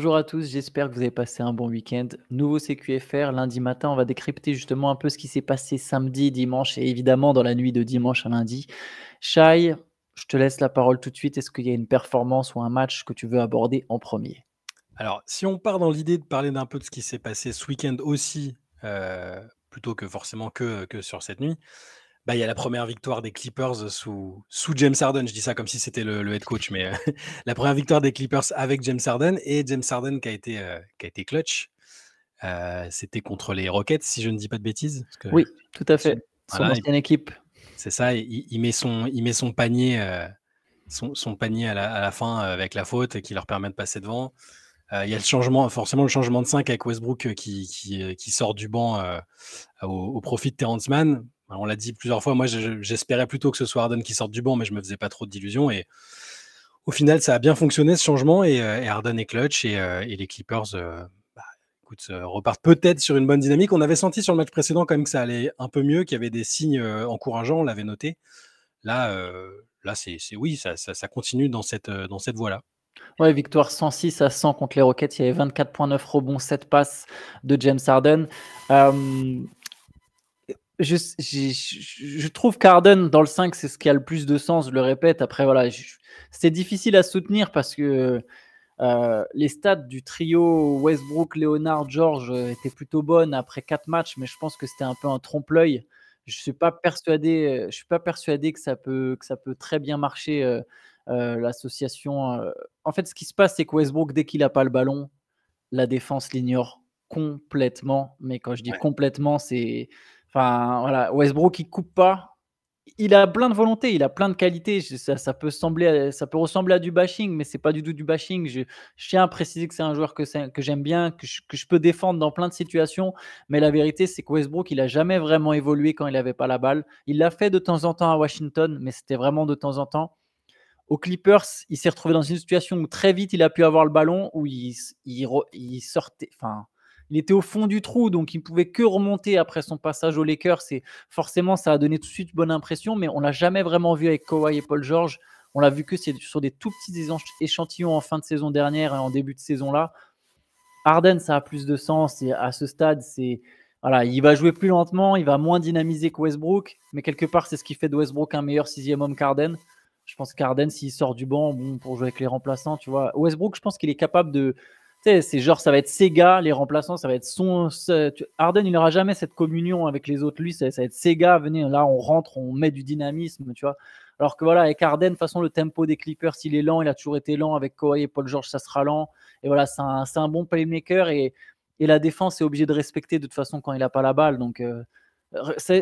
Bonjour à tous, j'espère que vous avez passé un bon week-end. Nouveau CQFR, lundi matin, on va décrypter justement un peu ce qui s'est passé samedi, dimanche et évidemment dans la nuit de dimanche à lundi. Shai, je te laisse la parole tout de suite. Est-ce qu'il y a une performance ou un match que tu veux aborder en premier Alors, si on part dans l'idée de parler d'un peu de ce qui s'est passé ce week-end aussi, euh, plutôt que forcément que sur cette nuit, bah, il y a la première victoire des Clippers euh, sous, sous James Harden. Je dis ça comme si c'était le, head coach, mais euh, la première victoire des Clippers avec James Harden et James Harden qui a été, euh, qui a été clutch. c'était contre les Rockets, si je ne dis pas de bêtises. oui, tout à fait. Son, voilà, ancienne équipe. C'est ça, il, met son, il met son panier, son, panier à la, fin avec la faute qui leur permet de passer devant. Il y a le changement, forcément le changement de 5 avec Westbrook qui, qui, sort du banc au, au, profit de Terrence Mann bah, on l'a dit plusieurs fois, moi j'espérais plutôt que ce soit Arden qui sorte du banc, mais je me faisais pas trop d'illusions. Et au final, ça a bien fonctionné ce changement. Et, euh, et Arden est clutch et, euh, les Clippers euh, bah, repartent peut-être sur une bonne dynamique. On avait senti sur le match précédent quand même que ça allait un peu mieux, qu'il y avait des signes encourageants, on l'avait noté. Là, là c'est oui, ça, continue dans cette, dans cette voie-là. Ouais, victoire 106 à 100 contre les Rockets. Il y avait 24.9 rebonds, 7 passes de James Harden je, je, trouve qu'Arden dans le 5, c'est ce qui a le plus de sens, je le répète. Après, voilà, c'est difficile à soutenir parce que euh, les stats du trio Westbrook, Leonard, George euh, étaient plutôt bonnes après 4 matchs, mais je pense que c'était un peu un trompe-l'œil. Je ne suis, pas persuadé, je suis pas persuadé que ça peut, que ça peut très bien marcher, euh, l'association. En fait, ce qui se passe, c'est que Westbrook, dès qu'il n'a pas le ballon, la défense l'ignore complètement. Mais quand je dis complètement, c'est Enfin, voilà, Westbrook, il coupe pas. Il a plein de volonté, il a plein de qualités. Ça, peut, sembler, ça peut ressembler à du bashing, mais c'est pas du tout du bashing. Je, tiens à préciser que c'est un joueur que, j'aime bien, que je, peux défendre dans plein de situations. Mais la vérité, c'est que Westbrook, il a jamais vraiment évolué quand il n'avait pas la balle. Il l'a fait de temps en temps à Washington, mais c'était vraiment de temps en temps. Au Clippers, il s'est retrouvé dans une situation où très vite, il a pu avoir le ballon, où il, il sortait. Enfin, il était au fond du trou, donc il ne pouvait que remonter après son passage au Lakers. forcément, ça a donné tout de suite bonne impression, mais on l'a jamais vraiment vu avec Kawhi et Paul George. On l'a vu que c'est sur des tout petits échantillons en fin de saison dernière et en début de saison là. Harden, ça a plus de sens. Et à ce stade, c'est voilà, il va jouer plus lentement, il va moins dynamiser que Westbrook, mais quelque part, c'est ce qui fait de Westbrook un meilleur sixième homme qu'Arden. Je pense qu'Arden, s'il sort du banc, bon, pour jouer avec les remplaçants, tu vois, Westbrook, je pense qu'il est capable de, sais, c'est genre, ça va être Sega, les remplaçants, ça va être son. Arden, il n'aura jamais cette communion avec les autres. Lui, ça, va être Sega, gars, venez, là, on rentre, on met du dynamisme, tu vois. Alors que voilà, avec Arden, de toute façon, le tempo des Clippers, il est lent, il a toujours été lent. Avec Kawhi et Paul George, ça sera lent. Et voilà, c'est un, un, bon playmaker et, la défense est obligée de respecter de toute façon quand il n'a pas la balle. Donc. Euh,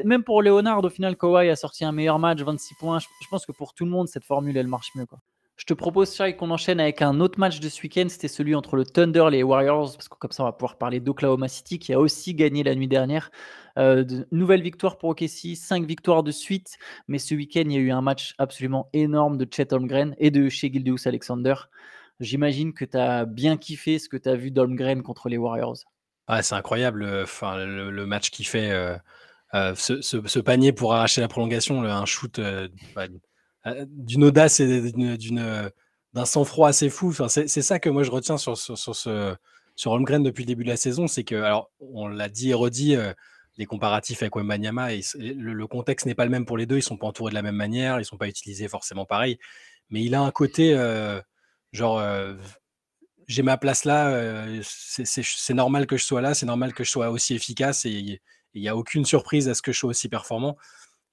même pour Léonard, au final, Kawhi a sorti un meilleur match, 26 points. Je, je, pense que pour tout le monde, cette formule, elle marche mieux. Quoi. Je te propose, Charlie, qu'on enchaîne avec un autre match de ce week-end. C'était celui entre le Thunder et les Warriors, parce que comme ça, on va pouvoir parler d'Oklahoma City, qui a aussi gagné la nuit dernière. Euh, nouvelle victoire pour OKC, cinq victoires de suite. Mais ce week-end, il y a eu un match absolument énorme de Chet Holmgren et de chez Gildeus Alexander. J'imagine que tu as bien kiffé ce que tu as vu d'Holmgren contre les Warriors. Ah, c'est incroyable euh, le, match qui fait. Euh, ce, panier pour arracher la prolongation, un shoot. Euh, d'une audace et d'un sang-froid assez fou. Enfin, c'est ça que moi je retiens sur, sur, Holmgren depuis le début de la saison, c'est que alors on l'a dit et redit euh, les comparatifs avec Wembanyama et le, contexte n'est pas le même pour les deux, ils sont pas entourés de la même manière, ils ne sont pas utilisés forcément pareil, mais il a un côté euh, genre j'ai ma place là, c'est normal que je sois là, c'est normal que je sois aussi efficace et il n'y a aucune surprise à ce que je sois aussi performant.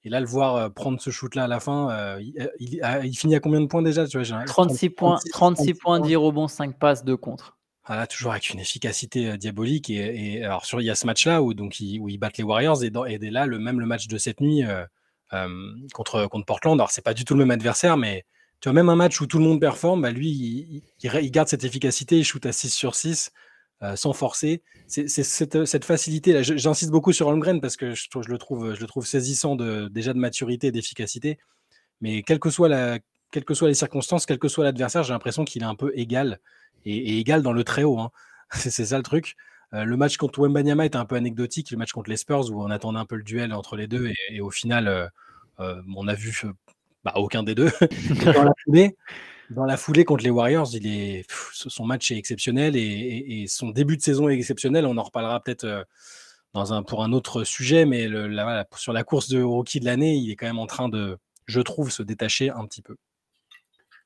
Et là, le voir euh, prendre ce shoot-là à la fin, euh, euh, ah, il, finit à combien de points déjà tu 36, points, 36, points, 10 rebonds, 5 passes, 2 contre. Voilà, toujours avec une efficacité diabolique. Et, alors, sur, il y a ce match-là où, ils, où battent les Warriors. Et, là, le, même le match de cette nuit contre, contre Portland. Alors, c'est pas du tout le même adversaire, mais tu vois, même un match où tout le monde performe, bah, lui, il, il, garde cette efficacité, il shoot à 6 sur 6. Euh, sans forcer. C'est cette, euh, cette, facilité. J'insiste beaucoup sur Holmgren parce que je, le trouve, je le trouve saisissant de, déjà de maturité et d'efficacité. Mais quelle que soit la, quelles que soient les circonstances, quel que soit l'adversaire, j'ai l'impression qu'il est un peu égal et, égal dans le très haut. Hein. C'est ça le truc. Euh, le match contre Wembanyama était un peu anecdotique, le match contre les Spurs où on attendait un peu le duel entre les deux et, au final, on a vu bah, aucun des deux. dans la foulée contre les Warriors, il est, son match est exceptionnel et, son début de saison est exceptionnel. On en reparlera peut-être euh, dans un, pour un autre sujet, mais sur la course de rookie de l'année, il est quand même en train de, je trouve, se détacher un petit peu.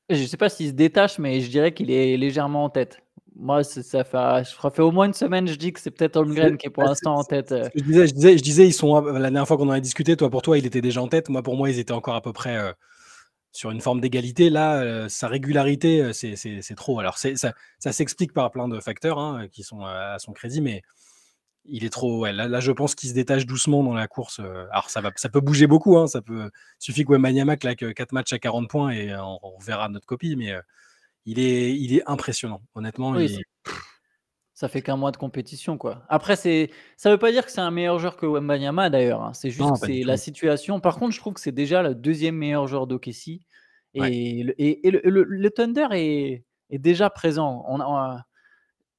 Je ne sais pas s'il se détache, mais je dirais qu'il est légèrement en tête. Moi, ça fait, je au moins une semaine, je dis que c'est peut-être Holmgren qui est pour l'instant en tête. Euh. Je disais, je, disais, je disais, ils sont euh, la dernière fois qu'on en a discuté, toi pour toi, il était déjà en tête. Moi pour moi, ils étaient encore à peu près sur une forme d'égalité. Là, sa régularité, c'est trop. Alors, ça, ça s'explique par plein de facteurs hein, qui sont à, son crédit, mais il est trop. là, je pense qu'il se détache doucement dans la course. Alors, ça, va, ça peut bouger beaucoup. Hein, ça peut, suffit que là claque 4 matchs à 40 points et on, verra notre copie, mais il, est, il est impressionnant. Honnêtement, ça fait qu'un mois de compétition, quoi. Après, c'est, ça veut pas dire que c'est un meilleur joueur que Wembanyama, d'ailleurs. Hein. C'est juste c'est la situation. Par contre, je trouve que c'est déjà le deuxième meilleur joueur d'OKC. Et, le, et- Thunder est, déjà présent. On,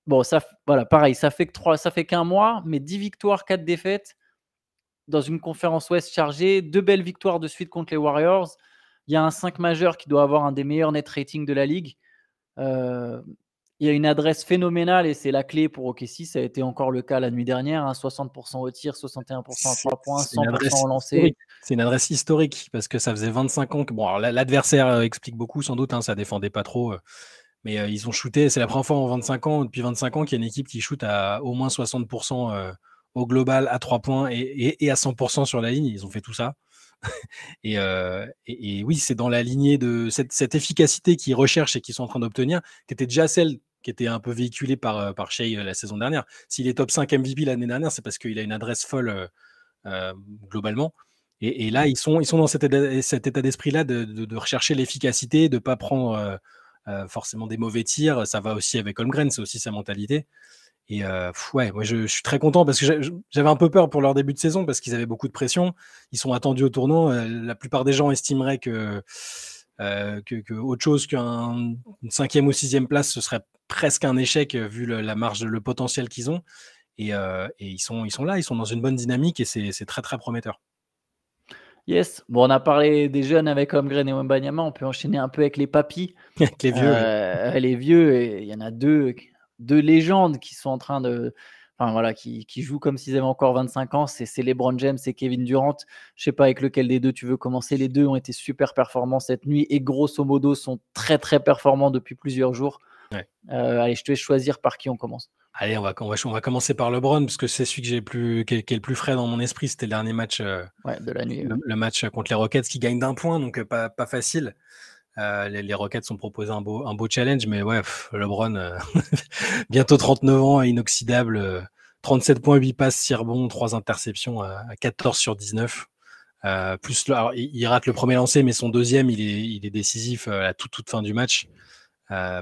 bon, ça, voilà, pareil, ça fait que trois, ça fait qu'un mois, mais 10 victoires, 4 défaites dans une conférence Ouest chargée, deux belles victoires de suite contre les Warriors. Il y a un 5 majeur qui doit avoir un des meilleurs net rating de la ligue. Euh, il y a une adresse phénoménale et c'est la clé pour OKC. Ça a été encore le cas la nuit dernière. 60% hein. au tir, 61% à 3 points, 100% en lancé. C'est une adresse historique parce que ça faisait 25 ans que. Bon, l'adversaire euh, explique beaucoup sans doute. ça hein, ça défendait pas trop. Euh, mais euh, ils ont shooté. C'est la première fois en 25 ans, depuis 25 ans, qu'il y a une équipe qui shoot à au moins 60% au global à 3 points et, à 100% sur la ligne. Ils ont fait tout ça. Et, oui, c'est dans la lignée de cette, cette efficacité qu'ils recherchent et qu'ils sont en train d'obtenir, qui était déjà celle qui était un peu véhiculé par, euh, par Shea euh, la saison dernière. S'il est top 5 MVP l'année dernière, c'est parce qu'il a une adresse folle euh, globalement. Et, là, ils sont, ils sont dans cet état, d'esprit-là de, rechercher l'efficacité, de ne pas prendre forcément des mauvais tirs. Ça va aussi avec Holmgren, c'est aussi sa mentalité. Et ouais, moi je, je, suis très content parce que j'avais un peu peur pour leur début de saison parce qu'ils avaient beaucoup de pression. Ils sont attendus au tournant. La plupart des gens estimeraient que euh, que, autre chose qu'une cinquième ou sixième place, ce serait presque un échec euh, vu la marge, le potentiel qu'ils ont. Euh, et, ils, sont, ils sont là, ils sont dans une bonne dynamique et c'est très très prometteur. Yes. Bon, on a parlé des jeunes avec Omgren et Wembanyama. On peut enchaîner un peu avec les papis. avec les vieux. Les vieux. il y en a deux, deux légendes qui sont en train de, enfin voilà, qui, qui jouent comme s'ils avaient encore 25 ans. C'est LeBron James, c'est Kevin Durant. Je sais pas avec lequel des deux tu veux commencer. Les deux ont été super performants cette nuit et grosso modo sont très très performants depuis plusieurs jours. Euh, allez, je te vais choisir par qui on commence. Allez, on va, on va, commencer par LeBron, parce que c'est celui que plus, qui est, le plus frais dans mon esprit. C'était le dernier match euh, de la nuit. Le, match contre les Rockets qui gagne d'un point, donc euh, pas, pas facile. Euh, les, les, Rockets ont proposé un beau, challenge, mais ouais, LeBron, euh, bientôt 39 ans, inoxydable, 37 euh, points, 8 passes, 6 rebonds, 3 interceptions à 14 sur 19. plus, il, rate le premier lancé, mais son deuxième, il est, décisif à la toute, fin du match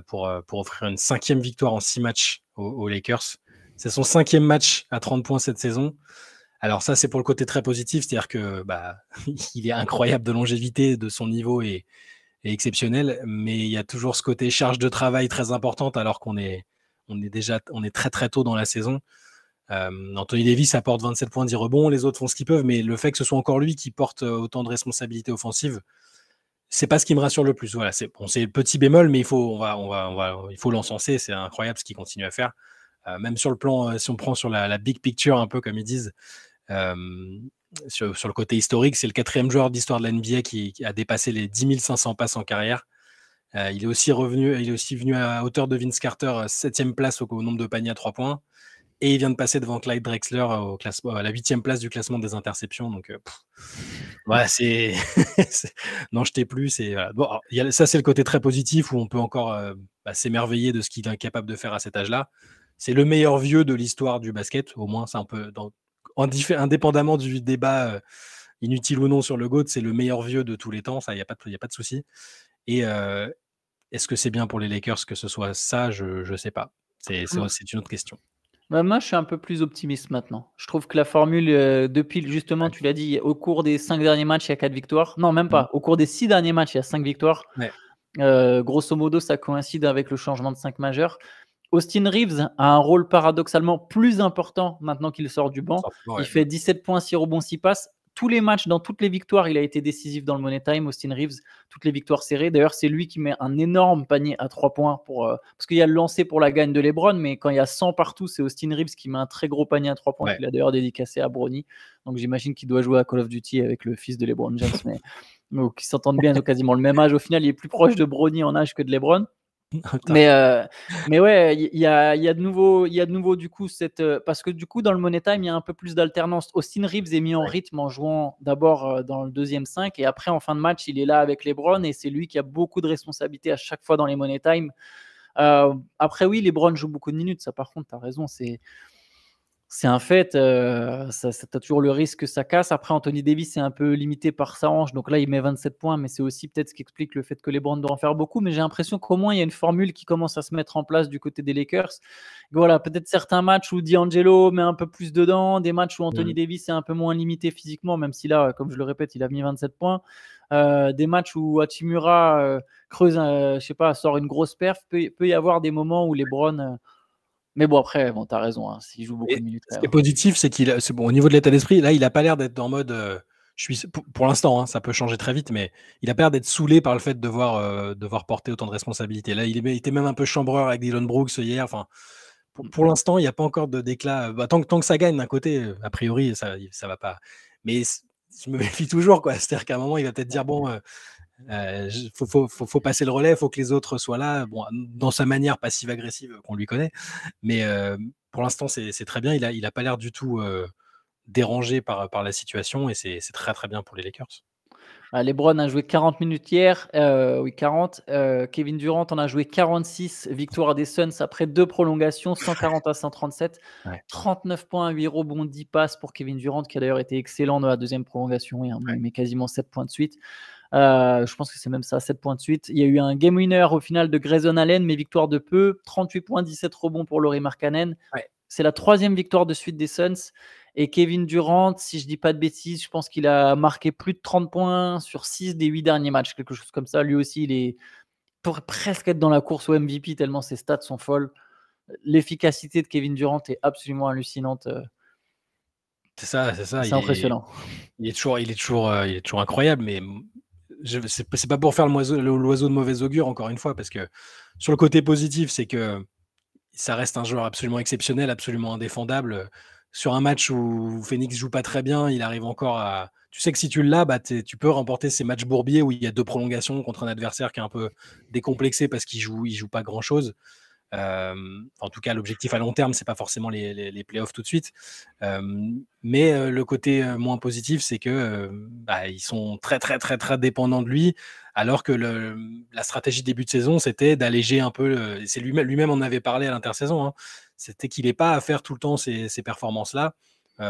pour, offrir une cinquième victoire en 6 matchs aux, Lakers. C'est son cinquième match à 30 points cette saison. Alors ça, c'est pour le côté très positif, c'est-à-dire que bah, il est incroyable de longévité de son niveau et, exceptionnel, mais il y a toujours ce côté charge de travail très importante alors qu'on est, on est déjà on est très très tôt dans la saison. Euh, Anthony Davis apporte 27 points, 10 rebonds, les autres font ce qu'ils peuvent, mais le fait que ce soit encore lui qui porte euh, autant de responsabilités offensives, c'est pas ce qui me rassure le plus. Voilà, c'est bon, petit bémol, mais il faut on va on va, on va il faut l'encenser, c'est incroyable ce qu'il continue à faire. Euh, même sur le plan, si on prend sur la, big picture un peu comme ils disent, sur, le côté historique, c'est le quatrième joueur d'histoire de la NBA qui, a dépassé les 10 500 passes en carrière. Euh, il, est aussi revenu, il est aussi venu à hauteur de Vince Carter, euh, septième place au, nombre de paniers à trois points. Et il vient de passer devant Clyde Drexler euh, au à la huitième place du classement des interceptions. Donc, c'est. N'en jetez plus. Voilà. Bon, ça, c'est le côté très positif où on peut encore bah, s'émerveiller de ce qu'il est capable de faire à cet âge-là. C'est le meilleur vieux de l'histoire du basket, au moins, c'est un peu indépendamment du débat euh, inutile ou non sur le GOAT, c'est le meilleur vieux de tous les temps, il n'y a, pas de, a pas de souci. Et euh, est-ce que c'est bien pour les Lakers que ce soit ça Je ne sais pas. C'est une autre question. Bah, moi, je suis un peu plus optimiste maintenant. Je trouve que la formule, euh, depuis justement, tu l'as dit, au cours des cinq derniers matchs, il y a quatre victoires. Non, même pas. Mm. Au cours des six derniers matchs, il y a cinq victoires. grosso modo, ça coïncide avec le changement de cinq majeurs. Austin Reeves a un rôle paradoxalement plus important maintenant qu'il sort du banc. Il fait 17 points, si rebonds, s'y passe. Tous les matchs, dans toutes les victoires, il a été décisif dans le Money Time, Austin Reeves, toutes les victoires serrées. D'ailleurs, c'est lui qui met un énorme panier à 3 points pour, euh, parce qu'il y a le lancé pour la gagne de Lebron, mais quand il y a 100 partout, c'est Austin Reeves qui met un très gros panier à 3 points, Il a d'ailleurs dédicacé à Bronny. Donc j'imagine qu'il doit jouer à Call of Duty avec le fils de Lebron James, mais, qui s'entendent bien, ils ont quasiment le même âge. Au final, il est plus proche de Bronny en âge que de Lebron. mais, euh, mais ouais, il y a, de nouveau, y a de nouveau du coup cette. Euh, parce que du coup, dans le Money Time, il y a un peu plus d'alternance. Austin Reeves est mis en rythme en jouant d'abord euh, dans le deuxième 5 et après en fin de match, il est là avec Lebron et c'est lui qui a beaucoup de responsabilités à chaque fois dans les Money Time. après, oui, Lebron jouent beaucoup de minutes, ça par contre, tu raison. C'est c'est un fait. Euh, ça, as toujours le risque que ça casse. Après, Anthony Davis est un peu limité par sa hanche. Donc là, il met 27 points, mais c'est aussi peut-être ce qui explique le fait que les Browns doivent en faire beaucoup. Mais j'ai l'impression qu'au moins, il y a une formule qui commence à se mettre en place du côté des Lakers. voilà, peut-être certains matchs où D'Angelo met un peu plus dedans, des matchs où Anthony mm. Davis est un peu moins limité physiquement, même si là, euh, comme je le répète, il a mis 27 points. Euh, des matchs où Hachimura creuse, je sais pas, sort une grosse perf. Peut, y avoir des moments où les Browns mais bon, après, bon, as raison, Si hein, s'il joue beaucoup de minutes. Ce qui positif, c'est qu'il, c'est bon, au niveau de l'état d'esprit, là, il n'a pas l'air d'être en mode. Euh, je suis, pour, l'instant, hein, ça peut changer très vite, mais il a pas l'air d'être saoulé par le fait de devoir, euh, devoir porter autant de responsabilités. Là, il, était même un peu chambreur avec Dylan Brooks hier. Enfin, pour, mm. l'instant, il n'y a pas encore de déclat. Euh, bah, tant tant, tant, que ça gagne d'un côté, a priori, ça ne va pas. Mais je me méfie toujours, quoi. C'est-à-dire qu'à un moment, il va peut-être dire bon, il euh, faut, passer le relais, faut que les autres soient là. Bon, dans sa manière passive-agressive qu'on lui connaît, mais euh, pour l'instant c'est très bien. Il a, pas l'air du tout euh, dérangé par, la situation et c'est très très bien pour les Lakers. Ah, Lebron a joué 40 minutes hier, oui 40. Kevin Durant en a joué 46, victoire des Suns après deux prolongations, 140 à 137. 39 points, 8 rebonds, 10 passes pour Kevin Durant, qui a d'ailleurs été excellent dans la deuxième prolongation, et quasiment 7 points de suite. Euh, je pense que c'est même ça, 7 points de suite. Il y a eu un game winner au final de Grayson Allen, mais victoire de peu. 38 points, 17 rebonds pour Laurie Markkanen. C'est la troisième victoire de suite des Suns. Et Kevin Durant, si je dis pas de bêtises, je pense qu'il a marqué plus de 30 points sur 6 des 8 derniers matchs, quelque chose comme ça. Lui aussi, il est pourrait presque être dans la course au MVP tellement ses stats sont folles. L'efficacité de Kevin Durant est absolument hallucinante. Euh. C'est ça, c'est ça. C'est impressionnant. il est toujours, il est toujours, euh, il est toujours incroyable, mais c'est pas pour faire l'oiseau de mauvaise augure, encore une fois, parce que sur le côté positif, c'est que ça reste un joueur absolument exceptionnel, absolument indéfendable. Sur un match où Phoenix joue pas très bien, il arrive encore à. Tu sais que si tu l'as, bah tu peux remporter ces matchs bourbiers où il y a deux prolongations contre un adversaire qui est un peu décomplexé parce qu'il joue, il joue pas grand chose en tout cas, l'objectif à long terme, c'est pas forcément les, playoffs tout de suite. mais le côté moins positif, c'est que bah, ils sont très très très très dépendants de lui, alors que la stratégie début de saison, c'était d'alléger un peu. C'est lui-même lui-même en avait parlé à l'intersaison. Hein, c'était qu'il n'est pas à faire tout le temps ces, ces performances là,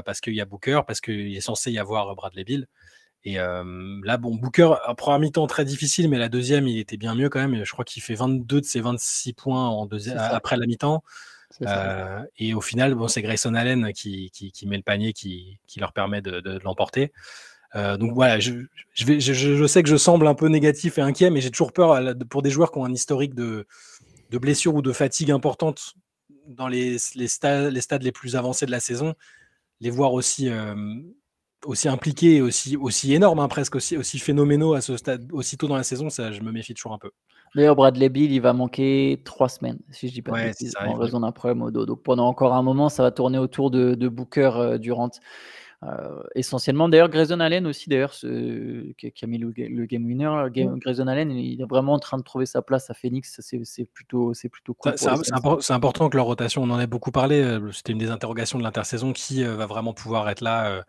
parce qu'il y a Booker, parce qu'il est censé y avoir Bradley Bill. Et là, bon, Booker, un mi-temps très difficile, mais la deuxième, il était bien mieux quand même. Je crois qu'il fait 22 de ses 26 points en après la mi-temps. et au final, bon, c'est Grayson Allen qui, qui, met le panier qui, qui leur permet de, l'emporter. donc voilà, je, je, sais que je semble un peu négatif et inquiet, mais j'ai toujours peur pour des joueurs qui ont un historique de, de blessures ou de fatigue importante dans les, stades, les, stades, les plus avancés de la saison, les voir aussi aussi impliqués, aussi, aussi énormes, hein, presque aussi, aussi phénoménaux à ce stade, aussitôt dans la saison, ça, je me méfie toujours un peu. D'ailleurs, Bradley Bill, il va manquer trois semaines, si je dis pas ouais, en raison d'un problème au dos. Donc pendant encore un moment, ça va tourner autour de, Booker euh, Durant. Euh, essentiellement. D'ailleurs, Grayson Allen aussi, d'ailleurs, qui a mis le, game winner, mm. Grayson Allen, il est vraiment en train de trouver sa place à Phoenix. C'est plutôt, c'est plutôt cool. C'est important que leur rotation, on en a beaucoup parlé. Euh, c'était une des interrogations de l'intersaison qui va vraiment pouvoir être là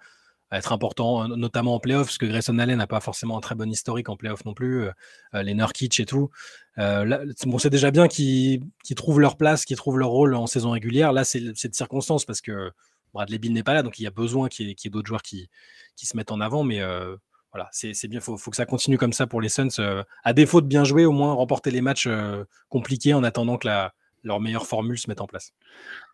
être important, notamment en playoffs parce que Grayson Allen n'a pas forcément un très bon historique en playoff non plus, euh, euh, les Nurkic et tout. Euh, bon, c'est déjà bien qu'ils trouvent leur place, qu'ils trouvent leur rôle en saison régulière. Là, c'est de circonstance parce que Bradley Bill n'est pas là, donc il y a besoin qu'il y ait, d'autres joueurs qui, qui, se mettent en avant, mais voilà, c'est bien, il faut, que ça continue comme ça pour les Suns. à défaut de bien jouer, au moins remporter les matchs compliqués en attendant que la, leurs meilleures formules se mettent en place.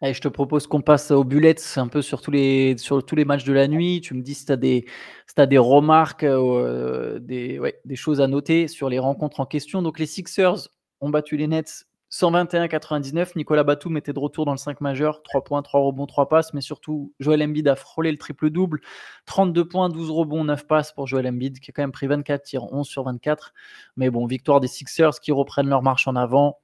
Et je te propose qu'on passe aux bullets un peu sur tous les, sur tous les matchs de la nuit. Tu me dis si tu as, si des remarques, euh, des, choses à noter sur les rencontres en question. Donc les Sixers ont battu les Nets 121-99. Nicolas Batum était de retour dans le 5 majeur. 3 points, 3 rebonds, 3 passes. Mais surtout, Joel Embiid a frôlé le triple-double. 32 points, 12 rebonds, 9 passes pour Joel Embiid, qui a quand même pris 24 tirs, 11 sur 24. Mais bon, victoire des Sixers qui reprennent leur marche en avant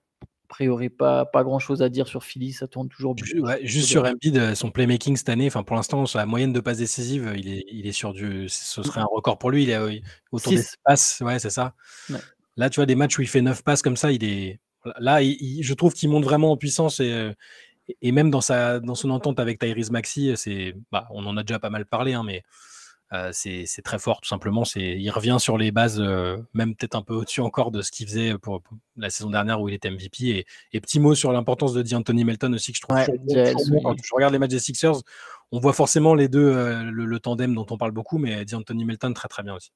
priori, pas, pas grand chose à dire sur Philly, ça tourne toujours du juste sur Embiid, euh, son playmaking cette année, pour l'instant, la moyenne de passes décisives, euh, il est, il est sur du. Ce serait un record pour lui, il est euh, autour des passes, ouais, c'est ça. Là, tu vois, des matchs où il fait 9 passes comme ça, il est. Là, je trouve qu'il monte vraiment en puissance et, et même dans, sa, dans son entente avec Tyrese Maxi, c'est, bah, on en a déjà pas mal parlé, hein, mais euh, c'est très fort, tout simplement. Il revient sur les bases, euh, même peut-être un peu au-dessus encore de ce qu'il faisait pour, la saison dernière où il était MVP. Et, petit mot sur l'importance de Anthony Melton aussi, que je trouve Quand je regarde les matchs des Sixers, on voit forcément les deux, euh, le, tandem dont on parle beaucoup, mais Anthony Melton très très bien aussi.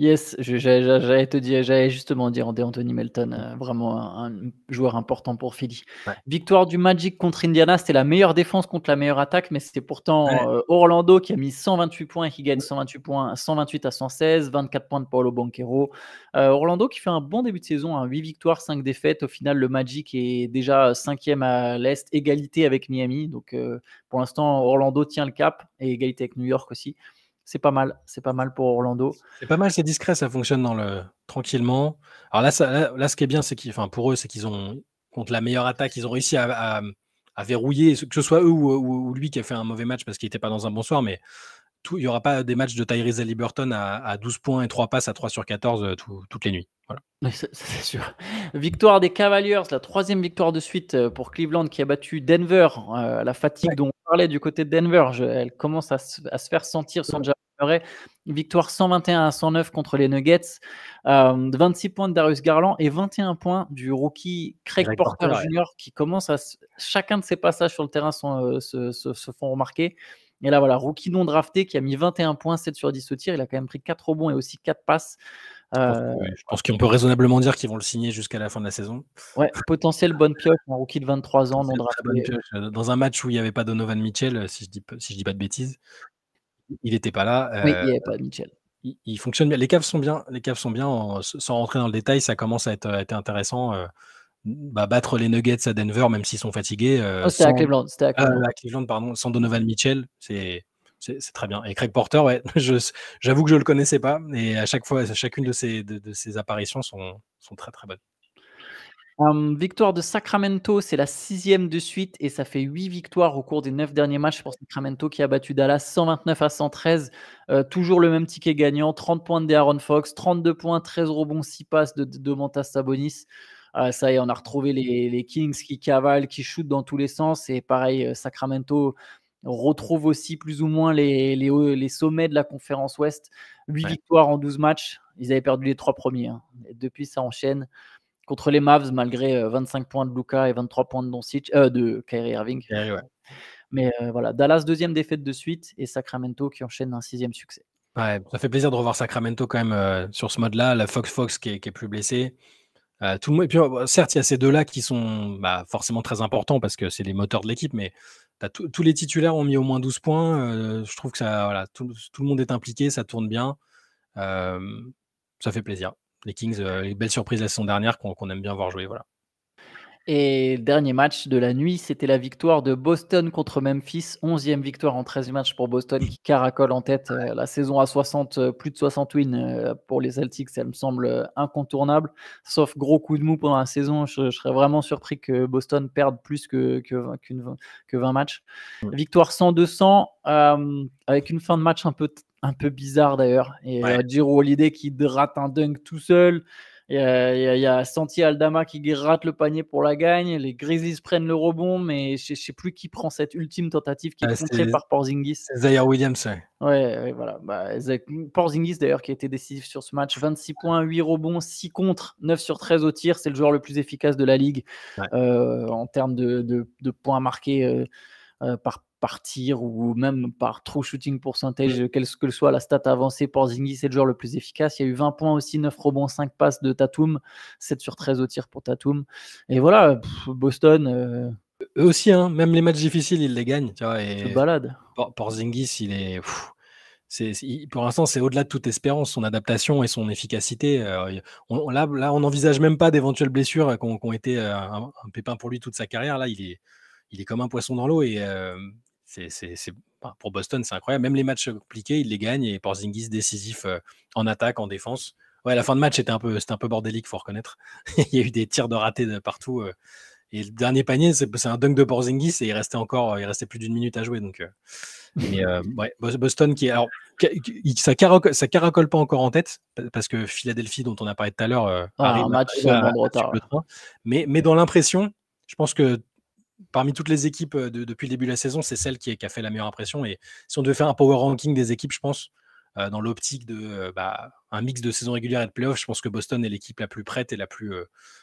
Yes, j'allais te dire, j'allais justement dire Anthony Melton, euh, vraiment un, joueur important pour Philly. Victoire du Magic contre Indiana, c'était la meilleure défense contre la meilleure attaque, mais c'était pourtant euh, Orlando qui a mis 128 points et qui gagne 128 points, 128 à 116, 24 points de Paolo Banquero. Euh, Orlando qui fait un bon début de saison, 8 hein, victoires, 5 défaites. Au final, le Magic est déjà 5e à l'Est, égalité avec Miami. Donc pour l'instant, Orlando tient le cap et égalité avec New York aussi c'est pas mal. C'est pas mal pour Orlando. C'est pas mal, c'est discret, ça fonctionne dans le tranquillement. Alors là, là, ce qui est bien, c'est qu'ils, pour eux, c'est qu'ils ont contre la meilleure attaque, ils ont réussi à, à, verrouiller, que ce soit eux ou, lui qui a fait un mauvais match parce qu'il n'était pas dans un bon soir, mais il n'y aura pas des matchs de Tyrese Liberton à, 12 points et 3 passes à 3 sur 14 euh, toutes les nuits. C'est sûr. Victoire des Cavaliers, la troisième victoire de suite euh, pour Cleveland qui a battu Denver. Euh, la fatigue dont on parlait du côté de Denver, elle commence à se, faire sentir sans Victoire 121 à 109 contre les Nuggets. 26 points de Darius Garland et 21 points du rookie Craig Porter, Jr. qui commence à. Chacun de ses passages sur le terrain se, font remarquer. Et là, voilà, rookie non drafté qui a mis 21 points, 7 sur 10 au tir. Il a quand même pris 4 rebonds et aussi 4 passes. je euh, pense qu'on peut raisonnablement dire qu'ils vont le signer jusqu'à la fin de la saison. Ouais, potentiel bonne pioche, un rookie de 23 ans, non drafté. Euh, dans un match où il n'y avait pas Donovan Mitchell, euh, si je dis, dis pas de bêtises, il n'était pas là. oui, il n'y avait pas Mitchell. Il, fonctionne bien. Les caves sont bien. Les caves sont bien. sans rentrer dans le détail, ça commence à être, intéressant. Bah, battre les Nuggets à Denver, même s'ils sont fatigués. Euh, ah, c'était à Cleveland. C'était ah, à Cleveland. pardon, sans Donovan Mitchell, c'est. C'est très bien. Et Craig Porter, ouais, j'avoue que je ne le connaissais pas. Et à chaque fois, chacune de ses, de, apparitions sont, sont très très bonnes. Hum, victoire de Sacramento, c'est la sixième de suite et ça fait huit victoires au cours des neuf derniers matchs pour Sacramento qui a battu Dallas 129 à 113. Euh, toujours le même ticket gagnant, 30 points de Aaron Fox, 32 points, 13 rebonds, 6 passes de, de Sabonis. Ah, ça y est, on a retrouvé les, Kings qui cavalent, qui shootent dans tous les sens. Et pareil, euh, Sacramento retrouve aussi plus ou moins les, sommets de la conférence Ouest. 8 victoires en 12 matchs. Ils avaient perdu les trois premiers. Hein. Et depuis, ça enchaîne contre les Mavs, malgré 25 euh, points de Luca et 23 points de, Doncic, euh, de Kyrie Irving. Mais voilà, Dallas, deuxième défaite de suite, et Sacramento qui enchaîne un sixième succès. ça fait plaisir de revoir Sacramento quand même sur ce mode-là. La Fox Fox qui est plus blessée. Euh, et puis, oh, bah, certes, il y a ces deux-là qui sont bah, forcément très importants parce que c'est les moteurs de l'équipe, mais tous les titulaires ont mis au moins 12 points. Euh, je trouve que ça, voilà, tout, le monde est impliqué, ça tourne bien. Euh, ça fait plaisir. Les Kings, les belles surprises la saison dernière qu'on aime bien voir jouer. Voilà. Et dernier match de la nuit, c'était la victoire de Boston contre Memphis. 11e victoire en 13 matchs pour Boston qui caracole en tête euh, la saison à 60, euh, plus de 60 wins euh, pour les Celtics. Ça me semble incontournable. Sauf gros coup de mou pendant la saison. Je, serais vraiment surpris que Boston perde plus que, que, que 20 matchs. Victoire 100-200 avec une fin de match un peu un peu bizarre d'ailleurs. Et Giro Holiday qui rate un dunk tout seul. Il y, a Santi Aldama qui rate le panier pour la gagne. Les Grizzlies prennent le rebond, mais je ne sais plus qui prend cette ultime tentative qui est ah, contrée par Porzingis. C'est Zaire Williams, ouais. voilà. Bah, Porzingis, d'ailleurs, qui a été décisif sur ce match. 26 points, 8 rebonds, 6 contre, 9 sur 13 au tir. C'est le joueur le plus efficace de la ligue euh, en termes de, points marqués. Euh, euh, par partir ou même par true shooting pourcentage, mm. quelle que soit la stat avancée, Porzingis c'est le joueur le plus efficace. Il y a eu 20 points aussi, 9 rebonds, 5 passes de Tatum, 7 sur 13 au tir pour Tatum. Et voilà, Boston. Euh, Eux aussi, hein, même les matchs difficiles, ils les gagnent. Tu vois, balade. Porzingis, il est. pour l'instant, c'est au-delà de toute espérance, son adaptation et son efficacité. Euh, on, là, là, on n'envisage même pas d'éventuelles blessures qui ont été un, pépin pour lui toute sa carrière. Là, il est, il est comme un poisson dans l'eau et c'est, pour Boston, c'est incroyable. Même les matchs euh, compliqués, il les gagne et Porzingis décisif euh, en attaque, en défense. Ouais, la fin de match c'était un peu, c'était un peu bordélique, faut reconnaître. il y a eu des tirs de ratés de partout. Euh, et le dernier panier, c'est, un dunk de Porzingis et il restait encore, il restait plus d'une minute à jouer. Donc, mais Boston qui, alors, ça caracole, ça caracole pas encore en tête parce que Philadelphie, dont on a parlé tout à l'heure, ah, arrive un match Mais, mais dans l'impression, je pense que parmi toutes les équipes depuis le début de la saison, c'est celle qui, a fait la meilleure impression. Et si on devait faire un power ranking des équipes, je pense, dans l'optique de bah, un mix de saison régulière et de playoff, je pense que Boston est l'équipe la plus prête et la plus,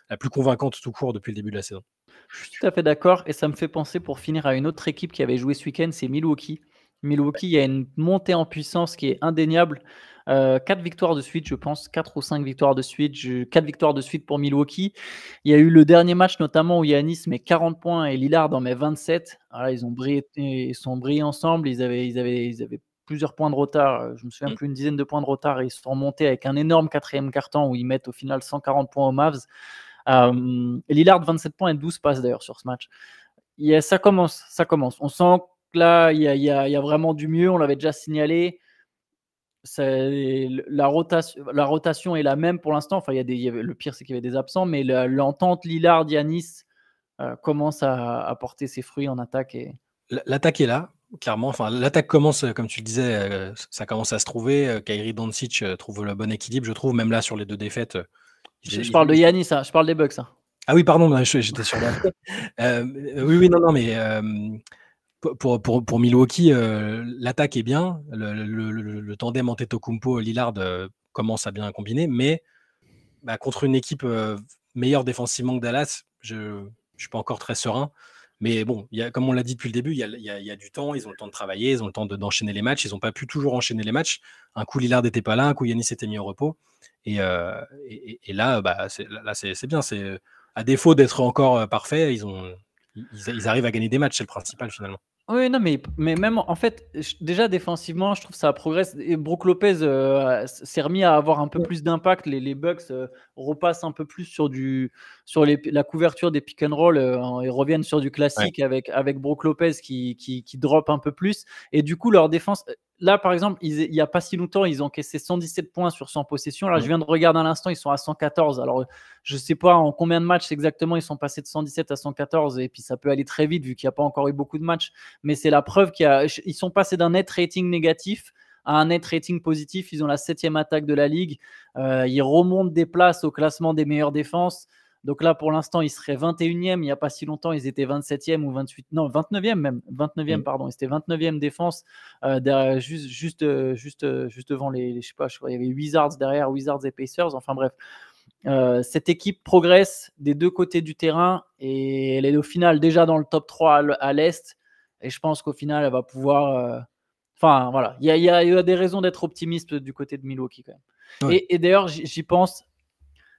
la plus convaincante tout court depuis le début de la saison. Je suis tout à fait d'accord. Et ça me fait penser pour finir à une autre équipe qui avait joué ce week-end, c'est Milwaukee. Milwaukee, il y a une montée en puissance qui est indéniable. Euh, quatre victoires de suite, je pense, quatre ou cinq victoires de suite, quatre victoires de suite pour Milwaukee. Il y a eu le dernier match notamment où Yanis met 40 points et Lillard en met 27. Ah ils ont brillé, sont brillés ensemble, ils avaient, plusieurs points de retard, je me souviens mm. plus une dizaine de points de retard, et ils sont montés avec un énorme quatrième carton où ils mettent au final 140 points aux Mavs. Euh, Lillard 27 points et 12 passes d'ailleurs sur ce match. ça commence, ça commence. On sent que là, il y a, vraiment du mieux, on l'avait déjà signalé la rotation, la rotation est la même pour l'instant. Enfin, il y a le pire, c'est qu'il y avait des absents, mais l'entente Lillard-Yanis euh, commence à, porter ses fruits en attaque. Et... L'attaque est là, clairement. Enfin, l'attaque commence, euh, comme tu le disais, euh, ça commence à se trouver. Kairi Doncic trouve le bon équilibre, je trouve, même là sur les deux défaites. Je, parle de Yanis, hein, je parle des Bucks. Hein. Ah oui, pardon, j'étais sur la. oui, oui, non, non, mais pour, Milwaukee, euh, l'attaque est bien. Le, tandem Antetokounmpo-Lillard euh, commence à bien combiner, mais bah, contre une équipe euh, meilleure défensivement que Dallas, je ne suis pas encore très serein. Mais bon, comme on l'a dit depuis le début, il y a, du temps, ils ont le temps de travailler, ils ont le temps d'enchaîner les matchs, ils n'ont pas pu toujours enchaîner les matchs. Un coup Lillard n'était pas là, un coup Yannis s'était mis au repos. Et, bah, là, c'est bien. À défaut d'être encore parfait, ils ont, ils, arrivent à gagner des matchs, c'est le principal finalement. Oui, non, mais, mais même en fait, déjà défensivement, je trouve que ça progresse. Et Brook Lopez euh, s'est remis à avoir un peu plus d'impact. Les, Bucks euh, repassent un peu plus sur, du, sur la couverture des pick and roll. et euh, ils reviennent sur du classique avec, avec Brook Lopez qui, qui, qui drop un peu plus. Et du coup, leur défense, là, par exemple, il n'y a pas si longtemps, ils ont encaissé 117 points sur 100 possessions. Là, je viens de regarder à l'instant, ils sont à 114. Alors, je ne sais pas en combien de matchs exactement ils sont passés de 117 à 114. Et puis, ça peut aller très vite vu qu'il n'y a pas encore eu beaucoup de matchs. Mais c'est la preuve qu'ils sont passés d'un net rating négatif à un net rating positif. Ils ont la septième attaque de la ligue. Euh, ils remontent des places au classement des meilleures défenses. Donc là, pour l'instant, ils seraient 21e. Il n'y a pas si longtemps, ils étaient 27e ou 28 non, 29e même. 29e, mm. pardon. Ils étaient 29e défense, euh, juste, juste, euh, juste, euh, juste devant les, je sais pas, je crois, il y avait Wizards derrière, Wizards et Pacers. Enfin bref. cette équipe progresse des deux côtés du terrain et elle est au final déjà dans le top 3 à l'Est. Et je pense qu'au final, elle va pouvoir. Enfin, voilà. Il y, y a, des raisons d'être optimiste du côté de Milwaukee quand même. Et, et d'ailleurs, j'y pense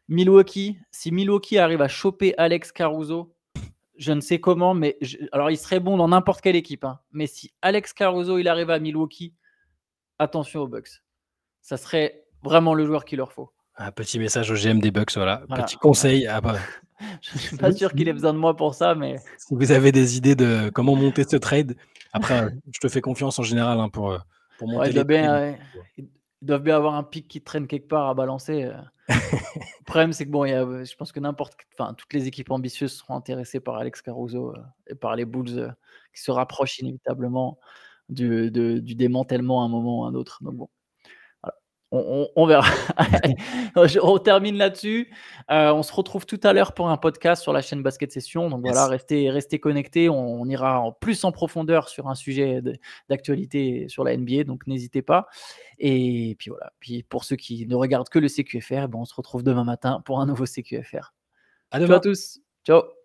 Milwaukee, si Milwaukee arrive à choper Alex Caruso, je ne sais comment, mais alors il serait bon dans n'importe quelle équipe. Hein. mais si Alex Caruso il arrive à Milwaukee, attention aux Bucks. Ça serait vraiment le joueur qu'il leur faut. Un ah, petit message au GM des Bucks, voilà. Petit conseil. je ne suis pas sûr qu'il ait besoin de moi pour ça, mais. vous avez des idées de comment monter ce trade, après, euh, je te fais confiance en général hein, pour, euh, pour monter. ils, doivent bien, avoir un pic qui traîne quelque part à balancer. Euh le problème, c'est que bon, y euh, je pense que n'importe, enfin, toutes les équipes ambitieuses seront intéressées par Alex Caruso euh, et par les Bulls euh, qui se rapprochent inévitablement du, du, démantèlement à un moment ou à un autre. Donc bon, on, verra. on termine là-dessus. Euh, on se retrouve tout à l'heure pour un podcast sur la chaîne Basket Session. Donc voilà, restez, connectés. On, ira plus en profondeur sur un sujet d'actualité sur la NBA. Donc n'hésitez pas. Et puis voilà. Puis pour ceux qui ne regardent que le CQFR, eh ben, on se retrouve demain matin pour un nouveau CQFR. À demain. à tous. Ciao.